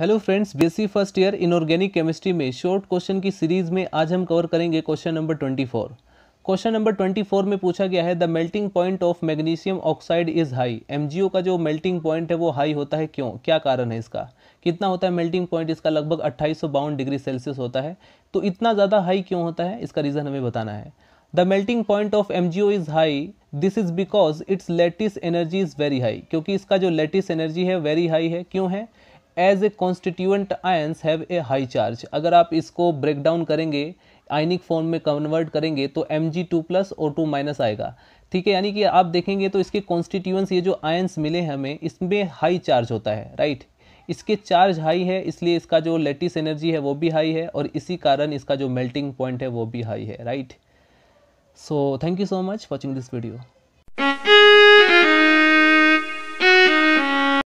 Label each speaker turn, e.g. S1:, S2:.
S1: hello friends BSc first year inorganic chemistry में short question की series में आज हम कवर करेंगे क्वेश्चन नंबर 24 क्वेश्चन नंबर 24 में पूछा गया है the melting point of magnesium oxide is high MgO का जो मेल्टिंग पॉइंट है वो हाई होता है क्यों क्या कारण है इसका कितना होता है मेल्टिंग पॉइंट इसका लगभग अट्ठाईस डिग्री सेल्सियस होता है तो इतना ज़्यादा हाई क्यों होता है इसका रीज़न हमें बताना है the melting point of M G O is high this is because it's lattice energy is very high क्योंकि इसका जो लेटिस एनर्जी है वेरी हाई है क्यों है as a constituent ions have a high charge अगर आप इसको ब्रेक डाउन करेंगे आयनिक फॉर्म में कन्वर्ट करेंगे तो M G two plus O two minus आएगा ठीक है यानी कि आप देखेंगे तो इसके कॉन्स्टिट्यूएंस ये जो आयंस मिले हैं हमें इसमें हाई चार्ज होता है राइट इसके चार्ज हाई है इसलिए इसका जो लेटिस एनर्जी है वो भी हाई है और इसी कारण इसका जो मेल्टिंग पॉइंट है वो भी हाई है right so thank you so much watching this video